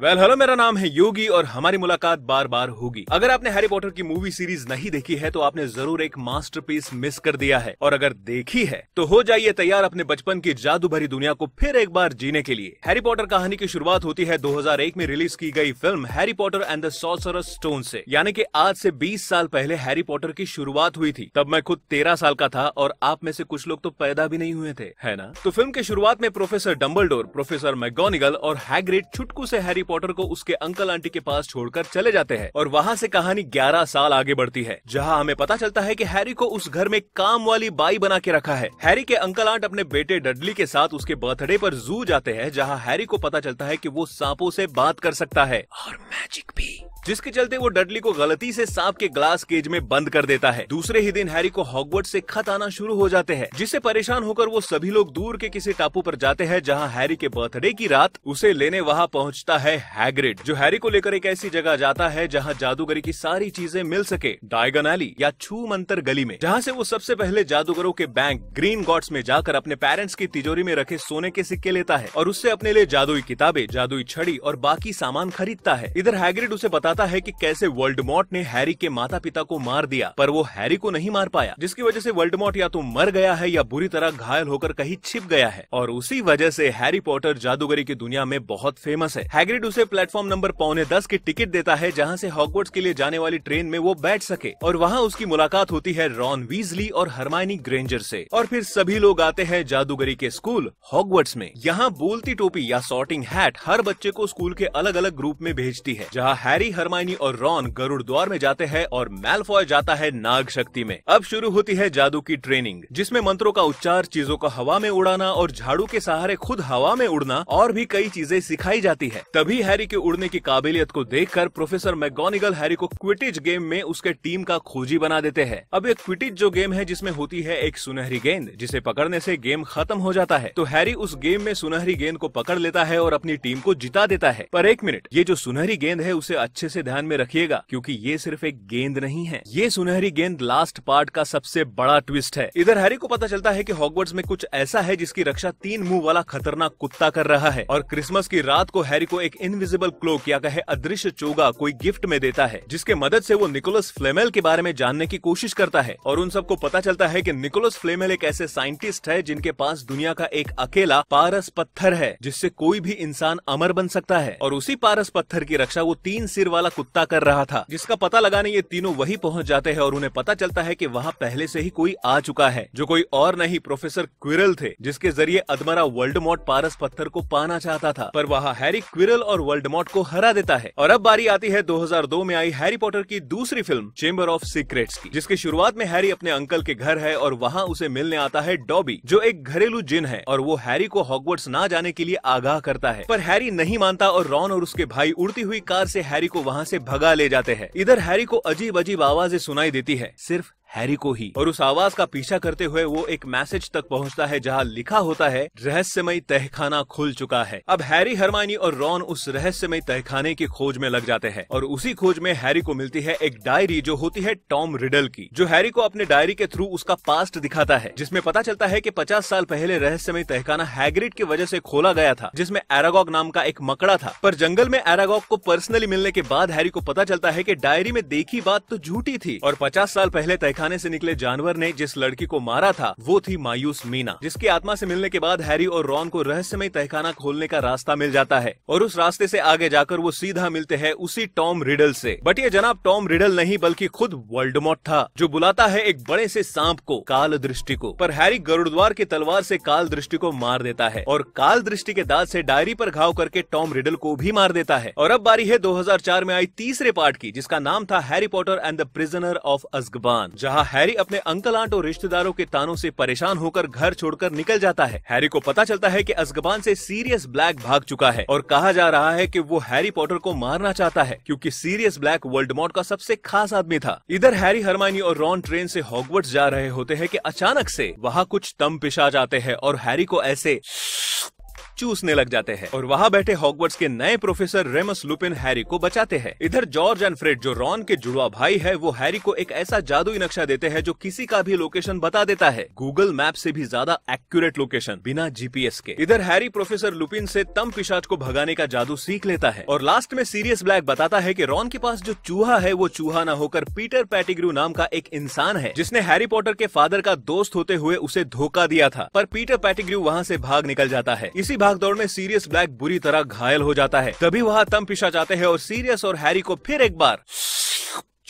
well well, hello मेरा नाम है योगी और हमारी मुलाकात बार बार होगी अगर आपने हैरी पॉटर की मूवी सीरीज नहीं देखी है तो आपने जरूर एक मास्टरपीस मिस कर दिया है और अगर देखी है तो हो जाइए तैयार अपने बचपन की जादू भरी दुनिया को फिर एक बार जीने के लिए हैरी पॉटर कहानी की शुरुआत होती है 2001 में रिलीज की गई film Harry Potter and the sorcerer stone से यानी कि आज से 20 साल पहले हैरी पॉटर की शुरुआत हुई थी तब मैं खुद तेरह साल का था और आप में से कुछ लोग तो पैदा भी नहीं हुए थे है ना तो फिल्म की शुरुआत में प्रोफेसर डम्बल प्रोफेसर मैगोनिगल और हैग्रेड छुटकू से हैरी हैरी पॉटर को उसके अंकल आंटी के पास छोड़कर चले जाते हैं और वहाँ से कहानी ग्यारह साल आगे बढ़ती है जहाँ हमें पता चलता है की हैरी को उस घर में काम वाली बाई बना के रखा है हैरी के अंकल आंट अपने बेटे डडली के साथ उसके बर्थडे पर जू जाते हैं जहाँ हैरी को पता चलता है की वो सांपों से बात कर सकता है और मैजिक भी जिसके चलते वो डडली को गलती से सांप के ग्लास केज में बंद कर देता है दूसरे ही दिन हैरी को हॉगवर्ड से खत आना शुरू हो जाते हैं जिससे परेशान होकर वो सभी लोग दूर के किसी टापू पर जाते हैं जहां हैरी के बर्थडे की रात उसे लेने वहां पहुंचता है हैग्रिड जो हैरी को लेकर एक ऐसी जगह जाता है जहाँ जादूगरी की सारी चीजें मिल सके डायगन एली या छू मंतर गली में जहाँ से वो सबसे पहले जादूगरों के बैंक ग्रीन गॉड्स में जाकर अपने पेरेंट्स की तिजोरी में रखे सोने के सिक्के लेता है और उससे अपने लिए जादुई किताबें जादुई छड़ी और बाकी सामान खरीदता है इधर हैग्रिड उसे बता बताता है कि कैसे मॉट ने हैरी के माता पिता को मार दिया पर वो हैरी को नहीं मार पाया जिसकी वजह से वर्ल्डमॉट या तो मर गया है या बुरी तरह घायल होकर कहीं छिप गया है और उसी वजह से हैरी पॉटर जादूगरी की दुनिया में बहुत फेमस है हैग्रिड उसे प्लेटफॉर्म नंबर पौने दस की टिकट देता है जहाँ से हॉकवर्ड्स के लिए जाने वाली ट्रेन में वो बैठ सके और वहाँ उसकी मुलाकात होती है रॉन वीजली और हरमाइनी ग्रेंजर से और फिर सभी लोग आते हैं जादूगरी के स्कूल हॉगवर्ड्स में यहाँ बोलती टोपी या सॉर्टिंग हैट हर बच्चे को स्कूल के अलग अलग ग्रुप में भेजती है जहाँ हैरी हरमाइनी और रॉन गरुड़ द्वार में जाते हैं और मेलफॉय जाता है नाग शक्ति में अब शुरू होती है जादू की ट्रेनिंग जिसमें मंत्रों का उच्चार चीजों को हवा में उड़ाना और झाड़ू के सहारे खुद हवा में उड़ना और भी कई चीजें सिखाई जाती है तभी हैरी के उड़ने की काबिलियत को देखकर प्रोफेसर मैगोनिगल हैरी को क्विटिज गेम में उसके टीम का खोजी बना देते हैं अब एक क्विटिज जो गेम है जिसमें होती है एक सुनहरी गेंद जिसे पकड़ने से गेम खत्म हो जाता है तो हैरी उस गेम में सुनहरी गेंद को पकड़ लेता है और अपनी टीम को जिता देता है पर एक मिनट ये जो सुनहरी गेंद है उसे अच्छे से ध्यान में रखिएगा क्योंकि ये सिर्फ एक गेंद नहीं है ये सुनहरी गेंद लास्ट पार्ट का सबसे बड़ा ट्विस्ट है इधर हैरी को पता चलता है कि हॉगवर्ड्स में कुछ ऐसा है जिसकी रक्षा तीन मुंह वाला खतरनाक कुत्ता कर रहा है और क्रिसमस की रात को हैरी को एक इनविजिबल क्लोक या कहे अदृश्य चोगा कोई गिफ्ट में देता है जिसके मदद ऐसी वो निकोलस फ्लेमेल के बारे में जानने की कोशिश करता है और उन सबको पता चलता है की निकोलस फ्लेमेल एक ऐसे साइंटिस्ट है जिनके पास दुनिया का एक अकेला पारस पत्थर है जिससे कोई भी इंसान अमर बन सकता है और उसी पारस पत्थर की रक्षा वो तीन सिर वाला वाला कुत्ता कर रहा था जिसका पता लगाने ये तीनों वही पहुंच जाते हैं और उन्हें पता चलता है कि वहाँ पहले से ही कोई आ चुका है जो कोई और नहीं प्रोफेसर क्विरल थे जिसके जरिए अदमरा वर्ल्ड पारस पत्थर को पाना चाहता था पर वहाँ हैरी क्विरल और वर्ल्ड को हरा देता है और अब बारी आती है दो में आई हैरी पॉटर की दूसरी फिल्म चेम्बर ऑफ सीक्रेट्स की जिसकी शुरुआत में हैरी अपने अंकल के घर है और वहाँ उसे मिलने आता है डॉबी जो एक घरेलू जिन है और वो हैरी को हॉकवर्ड्स ना जाने के लिए आगाह करता है पर हैरी नहीं मानता और रॉन और उसके भाई उड़ती हुई कार से हैरी को वहाँ से भगा ले जाते हैं इधर हैरी को अजीब अजीब आवाजें सुनाई देती है सिर्फ हैरी को ही और उस आवाज का पीछा करते हुए वो एक मैसेज तक पहुंचता है जहां लिखा होता है रहस्यमय तहखाना खुल चुका है अब हैरी हरमानी और रॉन उस रहस्यमय तहखाने की खोज में लग जाते हैं और उसी खोज में हैरी को मिलती है एक डायरी जो होती है टॉम रिडल की जो हैरी को अपने डायरी के थ्रू उसका पास्ट दिखाता है जिसमें पता चलता है की पचास साल पहले रहस्यमय तहखाना हैग्रिड की वजह से खोला गया था जिसमे एरागॉग नाम का एक मकड़ा था पर जंगल में एरागॉग को पर्सनली मिलने के बाद हैरी को पता चलता है की डायरी में देखी बात तो झूठी थी और पचास साल पहले तहखाना खाने से निकले जानवर ने जिस लड़की को मारा था वो थी मायूस मीना जिसकी आत्मा से मिलने के बाद हैरी और रॉन को रहस्यमय तहखाना खोलने का रास्ता मिल जाता है और उस रास्ते से आगे जाकर वो सीधा मिलते हैं उसी टॉम रिडल से बट ये जनाब टॉम रिडल नहीं बल्कि खुद वर्ल्ड था जो बुलाता है एक बड़े से सांप को काल दृष्टि को पर हैरी गरुड़द्वार के तलवार से काल दृष्टि को मार देता है और काल दृष्टि के दाद से डायरी पर घाव करके टॉम रिडल को भी मार देता है और अब बारी है 2004 में आई तीसरे पार्ट की जिसका नाम था Harry Potter and the prisoner of Azkaban जहाँ जहां हैरी अपने अंकल आंट और रिश्तेदारों के तानों से परेशान होकर घर छोड़कर निकल जाता है हैरी को पता चलता है कि अजगबान से सीरियस ब्लैक भाग चुका है और कहा जा रहा है कि वो हैरी पॉटर को मारना चाहता है क्योंकि सीरियस ब्लैक वर्ल्ड मॉड का सबसे खास आदमी था इधर हैरी हरमानी और रॉन ट्रेन से हॉगवर्ट्स जा रहे होते हैं कि अचानक से वहाँ कुछ तम पिशा जाते हैं और हैरी को ऐसे चूसने लग जाते हैं और वहाँ बैठे हॉकवर्ड्स के नए प्रोफेसर रेमस लुपिन हैरी को बचाते हैं इधर जॉर्ज एंड फ्रेड जो रॉन के जुड़वा भाई है वो हैरी को एक ऐसा जादुई नक्शा देते हैं जो किसी का भी लोकेशन बता देता है गूगल मैप से भी ज्यादा एक्यूरेट लोकेशन बिना जीपीएस के इधर हैरी प्रोफेसर लुपिन से तम पिशाच को भगाने का जादू सीख लेता है और लास्ट में सीरियस ब्लैक बताता है की रॉन के पास जो चूहा है वो चूहा न होकर पीटर पैटिग्रू नाम का एक इंसान है जिसने हैरी पॉटर के फादर का दोस्त होते हुए उसे धोखा दिया था पर पीटर पैटिग्रू वहाँ से भाग निकल जाता है इसी भागदौड़ में सीरियस ब्लैक बुरी तरह घायल हो जाता है तभी वहाँ तम पिशा जाते हैं और सीरियस और हैरी को फिर एक बार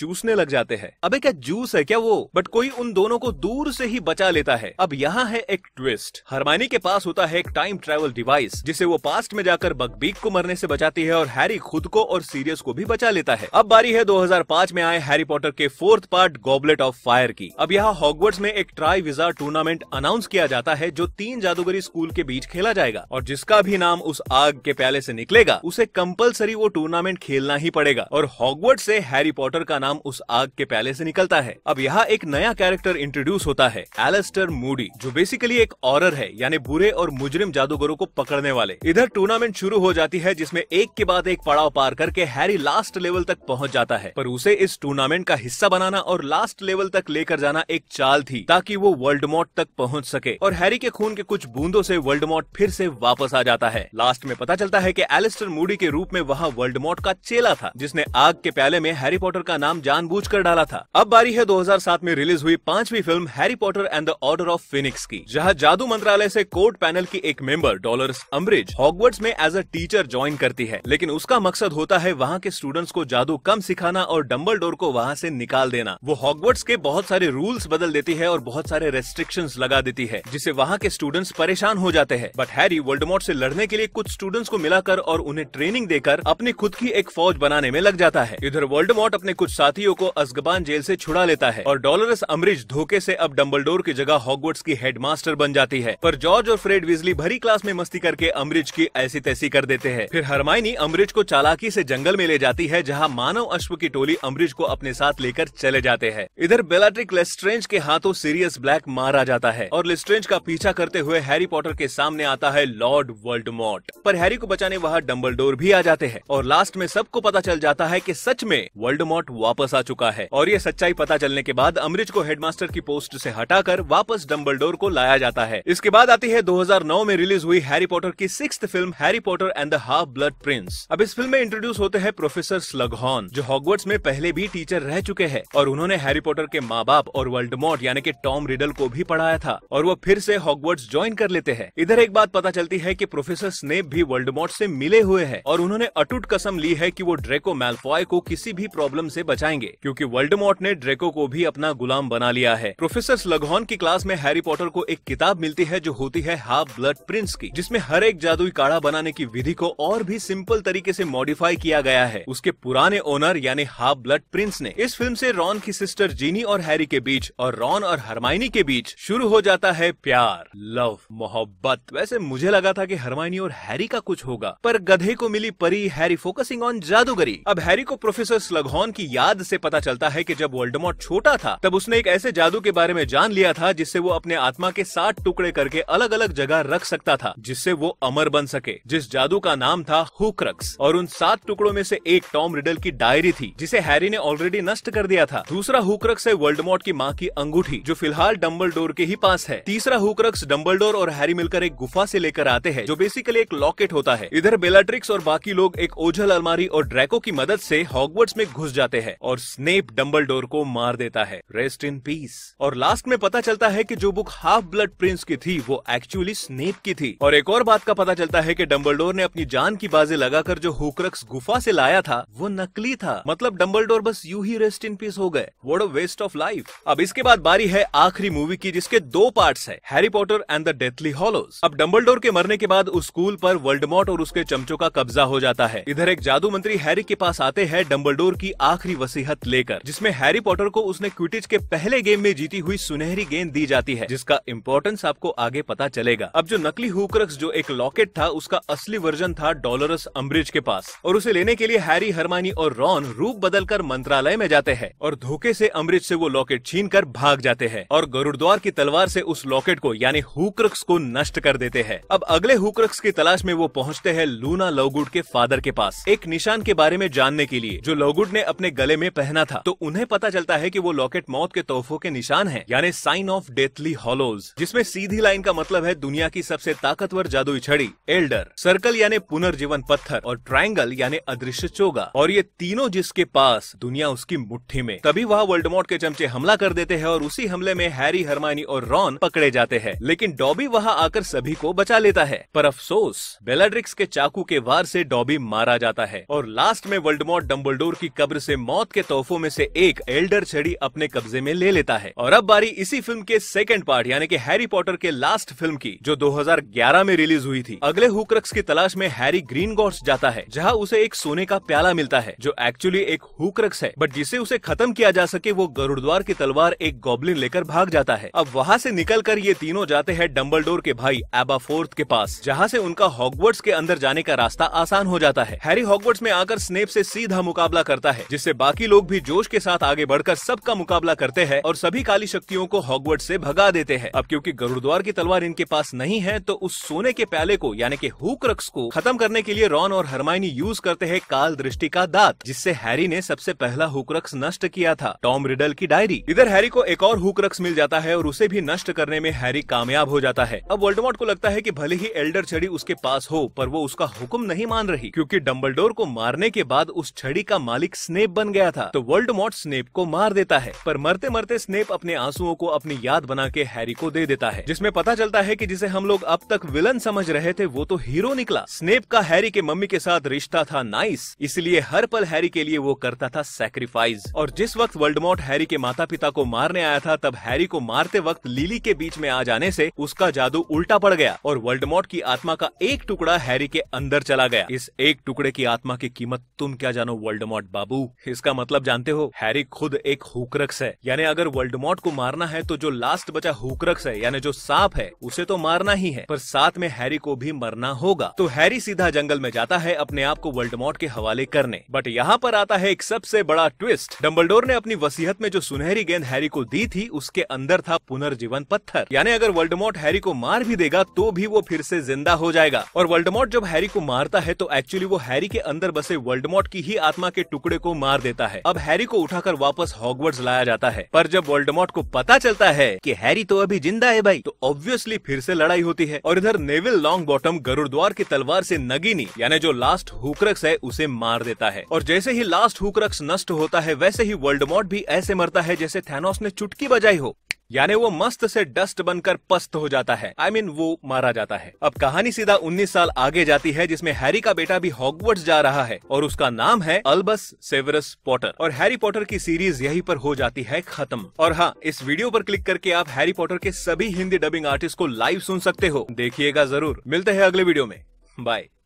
चूसने लग जाते हैं अबे क्या जूस है क्या वो बट कोई उन दोनों को दूर से ही बचा लेता है अब यहाँ है एक ट्विस्ट हरमानी के पास होता है एक टाइम ट्रेवल डिवाइस जिसे वो पास्ट में जाकर बगबीक को मरने से बचाती है और हैरी खुद को और सीरियस को भी बचा लेता है अब बारी है 2005 में आए हैरी पॉटर के fourth part goblet of fire की अब यहाँ हॉगवर्ड्स में एक ट्राई विजार टूर्नामेंट अनाउंस किया जाता है जो तीन जादूगरी स्कूल के बीच खेला जाएगा और जिसका भी नाम उस आग के प्याले से निकलेगा उसे कंपलसरी वो टूर्नामेंट खेलना ही पड़ेगा और हॉगवर्ड से हैरी पॉटर का नाम नाम उस आग के प्याले से निकलता है अब यहाँ एक नया कैरेक्टर इंट्रोड्यूस होता है एलेस्टर मूडी जो बेसिकली एक ऑरर है यानी बुरे और मुजरिम जादूगरों को पकड़ने वाले इधर टूर्नामेंट शुरू हो जाती है जिसमे एक के बाद एक पड़ाव पार करके हैरी लास्ट लेवल तक पहुँच जाता है पर उसे इस टूर्नामेंट का हिस्सा बनाना और लास्ट लेवल तक लेकर जाना एक चाल थी ताकि वो वर्ल्ड मॉट तक पहुँच सके और हैरी के खून के कुछ बूंदों से वर्ल्ड मॉट फिर से वापस आ जाता है लास्ट में पता चलता है की एलेस्टर मूडी के रूप में वहाँ वर्ल्ड मॉट का चेला था जिसने आग के प्याले में हैरी पॉटर का नाम जानबूझकर डाला था अब बारी है 2007 में रिलीज हुई पांचवी film Harry Potter and the order of Phoenix की जहाँ जादू मंत्रालय से कोर्ट पैनल की एक मेंबर डॉलर अम्ब्रिज हॉगवर्ड्स में एज अ टीचर ज्वाइन करती है लेकिन उसका मकसद होता है वहाँ के स्टूडेंट्स को जादू कम सिखाना और डम्बल को वहाँ से निकाल देना वो हॉगवर्ड्स के बहुत सारे रूल्स बदल देती है और बहुत सारे रेस्ट्रिक्शन लगा देती है जिसे वहाँ के स्टूडेंट्स परेशान हो जाते हैं बट हैरी वर्ल्डमोट ऐसी लड़ने के लिए कुछ स्टूडेंट्स को मिलाकर और उन्हें ट्रेनिंग देकर अपनी खुद की एक फौज बनाने में लग जाता है इधर वर्ल्डमोट अपने कुछ साथियों को अजगबान जेल से छुड़ा लेता है और डॉलरस अमरिज धोखे से अब डम्बलडोर की जगह हॉगवर्ट्स की हेडमास्टर बन जाती है पर जॉर्ज और फ्रेड विजली भरी क्लास में मस्ती करके अमरिज की ऐसी तैसी कर देते हैं फिर हरमाइनी अमरिज को चालाकी से जंगल में ले जाती है जहाँ मानव अश्व की टोली अमरिज को अपने साथ लेकर चले जाते हैं इधर बेलाट्रिक लेस्ट्रेंज के हाथों सीरियस ब्लैक मारा जाता है और लेस्ट्रेंज का पीछा करते हुए हैरी पॉटर के सामने आता है लॉर्ड मॉट पर हैरी को बचाने वहाँ डम्बल भी आ जाते हैं और लास्ट में सबको पता चल जाता है की सच में मॉट वापस वापस आ चुका है और ये सच्चाई पता चलने के बाद अमृत को हेडमास्टर की पोस्ट से हटाकर वापस डम्बल को लाया जाता है इसके बाद आती है 2009 में रिलीज हुई हैरी पॉटर की six film Harry Potter and the half blood prince अब इस फिल्म में इंट्रोड्यूस होते हैं प्रोफेसर स्लगहॉन जो हॉगवर्ट्स में पहले भी टीचर रह चुके हैं और उन्होंने हैरी पॉटर के माँ बाप और वर्ल्ड मॉट यानी कि टॉम रिडल को भी पढ़ाया था और वो फिर से हॉगवर्ट्स ज्वाइन कर लेते हैं इधर एक बात पता चलती है कि प्रोफेसर स्नेप भी वर्ल्ड मॉट से मिले हुए हैं और उन्होंने अटूट कसम ली है कि वो ड्रेको मेलफॉय को किसी भी प्रॉब्लम से बचा बचाएंगे क्योंकि वर्ल्ड ने ड्रेको को भी अपना गुलाम बना लिया है प्रोफेसर लघोन की क्लास में हैरी पॉटर को एक किताब मिलती है जो होती है हाफ ब्लड प्रिंस की जिसमें हर एक जादुई काढ़ा बनाने की विधि को और भी सिंपल तरीके से मॉडिफाई किया गया है उसके पुराने ओनर यानी हाफ ब्लड प्रिंस ने इस फिल्म से रॉन की सिस्टर जीनी और हैरी के बीच और रॉन और हरमाइनी के बीच शुरू हो जाता है प्यार लव मोहब्बत वैसे मुझे लगा था कि हरमाइनी और हैरी का कुछ होगा पर गधे को मिली परी हैरी फोकसिंग ऑन जादूगरी अब हैरी को प्रोफेसर स्लगहॉन की याद बाद से पता चलता है कि जब वोल्डेमॉर्ट छोटा था तब उसने एक ऐसे जादू के बारे में जान लिया था जिससे वो अपने आत्मा के सात टुकड़े करके अलग अलग जगह रख सकता था जिससे वो अमर बन सके जिस जादू का नाम था हुक्रक्स और उन सात टुकड़ों में से एक टॉम रिडल की डायरी थी जिसे हैरी ने ऑलरेडी नष्ट कर दिया था दूसरा हुक्रक्स है वर्ल्डमोट की माँ की अंगूठी जो फिलहाल डम्बल के ही पास है तीसरा हुक्रक्स डम्बल और हैरी मिलकर एक गुफा से लेकर आते हैं जो बेसिकली एक लॉकेट होता है इधर बेलाट्रिक्स और बाकी लोग एक ओझल अलमारी और ड्रैको की मदद से हॉगवर्ट्स में घुस जाते हैं और स्नेप डम्बल को मार देता है रेस्ट इन पीस और लास्ट में पता चलता है की जो बुक हाफ ब्लड प्रिंस की थी वो एक्चुअली स्नेप की थी और एक और बात का पता चलता है की डम्बल ने अपनी जान की बाजी लगाकर जो हुक्रक्स गुफा से लाया था वो नकली था मतलब डम्बल बस यू ही रेस्ट इन पीस हो गए वोट वेस्ट ऑफ लाइफ अब इसके बाद बारी है आखिरी मूवी की जिसके दो पार्ट है Harry Potter and the deathly hallows अब डम्बल के मरने के बाद उस स्कूल पर वर्ल्ड और उसके चमचों का कब्जा हो जाता है इधर एक जादू मंत्री हैरी के पास आते हैं डम्बल की आखिरी वस नसीहत लेकर जिसमें हैरी पॉटर को उसने क्विटिज के पहले गेम में जीती हुई सुनहरी गेंद दी जाती है जिसका इम्पोर्टेंस आपको आगे पता चलेगा अब जो नकली हुक्रक्स जो एक लॉकेट था उसका असली वर्जन था डॉलरस अम्ब्रिज के पास और उसे लेने के लिए हैरी हरमानी और रॉन रूप बदल कर मंत्रालय में जाते हैं और धोखे से अम्ब्रिज से वो लॉकेट छीन कर भाग जाते हैं और गरुड़द्वार की तलवार से उस लॉकेट को यानी हुक्रक्स को नष्ट कर देते हैं अब अगले हुक्रक्स की तलाश में वो पहुंचते हैं लूना लवगुड के फादर के पास एक निशान के बारे में जानने के लिए जो लवगुड ने अपने गले में में पहना था तो उन्हें पता चलता है कि वो लॉकेट मौत के तोहफों के निशान है यानी साइन ऑफ डेथली हॉलोज जिसमें सीधी लाइन का मतलब है दुनिया की सबसे ताकतवर जादुई छड़ी एल्डर सर्कल यानी पुनर्जीवन पत्थर और ट्राइंगल यानी अदृश्य चोगा और ये तीनों जिसके पास दुनिया उसकी मुट्ठी में तभी वर्ल्ड मॉट के चमचे हमला कर देते हैं और उसी हमले में हैरी हरमानी और रॉन पकड़े जाते हैं लेकिन डॉबी वहाँ आकर सभी को बचा लेता है पर अफसोस बेलाड्रिक्स के चाकू के वार से डॉबी मारा जाता है और लास्ट में मॉट डम्बलडोर की कब्र से मौत के तोहफों में से एक एल्डर छड़ी अपने कब्जे में ले लेता है और अब बारी इसी फिल्म के सेकंड पार्ट यानी कि हैरी पॉटर के लास्ट फिल्म की जो 2011 में रिलीज हुई थी अगले हुक्रक्स की तलाश में हैरी ग्रीन जाता है जहाँ उसे एक सोने का प्याला मिलता है जो एक्चुअली एक हुक्रक्स है बट जिसे उसे खत्म किया जा सके वो गरुड़द्वार की तलवार एक गॉबलिन लेकर भाग जाता है अब वहाँ ऐसी निकलकर ये तीनों जाते हैं डम्बल के भाई एबा फोर्थ के पास जहाँ ऐसी उनका हॉकवर्ड्स के अंदर जाने का रास्ता आसान हो जाता है हैरी हॉकवर्ड्स में आकर स्नेप ऐसी सीधा मुकाबला करता है जिससे बाकी बाकी लोग भी जोश के साथ आगे बढ़कर सबका मुकाबला करते हैं और सभी काली शक्तियों को हॉगवर्ड से भगा देते हैं अब क्योंकि गरुड़द्वार की तलवार इनके पास नहीं है तो उस सोने के प्याले को यानी कि रक्स को खत्म करने के लिए रॉन और हरमाइनी यूज करते हैं काल दृष्टि का दांत जिससे हैरी ने सबसे पहला रक्स नष्ट किया था टॉम रिडल की डायरी इधर हैरी को एक और रक्स मिल जाता है और उसे भी नष्ट करने में हैरी कामयाब हो जाता है अब वोल्टमॉट को लगता है की भले ही एल्डर छड़ी उसके पास हो पर वो उसका हुक्म नहीं मान रही क्यूँकी डम्बलडोर को मारने के बाद उस छड़ी का मालिक स्नेप बन गया गया था तो वर्ल्ड मॉट स्नेप को मार देता है पर मरते मरते स्नेप अपने आंसुओं को अपनी याद बना के हैरी को दे देता है जिसमें पता चलता है कि जिसे हम लोग अब तक विलन समझ रहे थे वो तो हीरो निकला स्नेप का हैरी के मम्मी के साथ रिश्ता था नाइस इसलिए हर पल हैरी के लिए वो करता था सेक्रीफाइस और जिस वक्त वर्ल्ड मॉट हैरी के माता पिता को मारने आया था तब हैरी को मारते वक्त लिली के बीच में आ जाने से उसका जादू उल्टा पड़ गया और वर्ल्ड मॉट की आत्मा का एक टुकड़ा हैरी के अंदर चला गया इस एक टुकड़े की आत्मा की कीमत तुम क्या जानो वर्ल्ड मॉट बाबू इसका का मतलब जानते हो हैरी खुद एक हुक्रक्स है यानी अगर वर्ल्डमॉट को मारना है तो जो लास्ट बचा हुक्रक्स है यानी जो सांप है उसे तो मारना ही है पर साथ में हैरी को भी मरना होगा तो हैरी सीधा जंगल में जाता है अपने आप को वर्ल्डमॉट के हवाले करने बट यहाँ पर आता है एक सबसे बड़ा ट्विस्ट डम्बलडोर ने अपनी वसीहत में जो सुनहरी गेंद हैरी को दी थी उसके अंदर था पुनर्जीवन पत्थर यानी अगर वर्ल्डमॉट हैरी को मार भी देगा तो भी वो फिर से जिंदा हो जाएगा और वर्ल्डमॉट जब हैरी को मारता है तो एक्चुअली वो हैरी के अंदर बसे मॉट की ही आत्मा के टुकड़े को मार देता जाता है अब हैरी को उठाकर वापस हॉगवर्ड्स लाया जाता है पर जब वोल्डमोट को पता चलता है कि हैरी तो अभी जिंदा है भाई तो ऑब्वियसली फिर से लड़ाई होती है और इधर नेविल लॉन्ग बॉटम गरुड़द्वार की तलवार से नगीनी यानी जो लास्ट हुक्रक्स है उसे मार देता है और जैसे ही लास्ट हुक्रक्स नष्ट होता है वैसे ही वर्ल्डमॉट भी ऐसे मरता है जैसे थैनोस ने चुटकी बजाई हो यानी वो मस्त से डस्ट बनकर पस्त हो जाता है आई I मीन mean, वो मारा जाता है अब कहानी सीधा 19 साल आगे जाती है जिसमें हैरी का बेटा भी हॉगवर्ड्स जा रहा है और उसका नाम है अल्बस सेवरस पॉटर और हैरी पॉटर की सीरीज यही पर हो जाती है खत्म और हाँ इस वीडियो पर क्लिक करके आप हैरी पॉटर के सभी हिंदी डबिंग आर्टिस्ट को लाइव सुन सकते हो देखिएगा जरूर मिलते हैं अगले वीडियो में बाय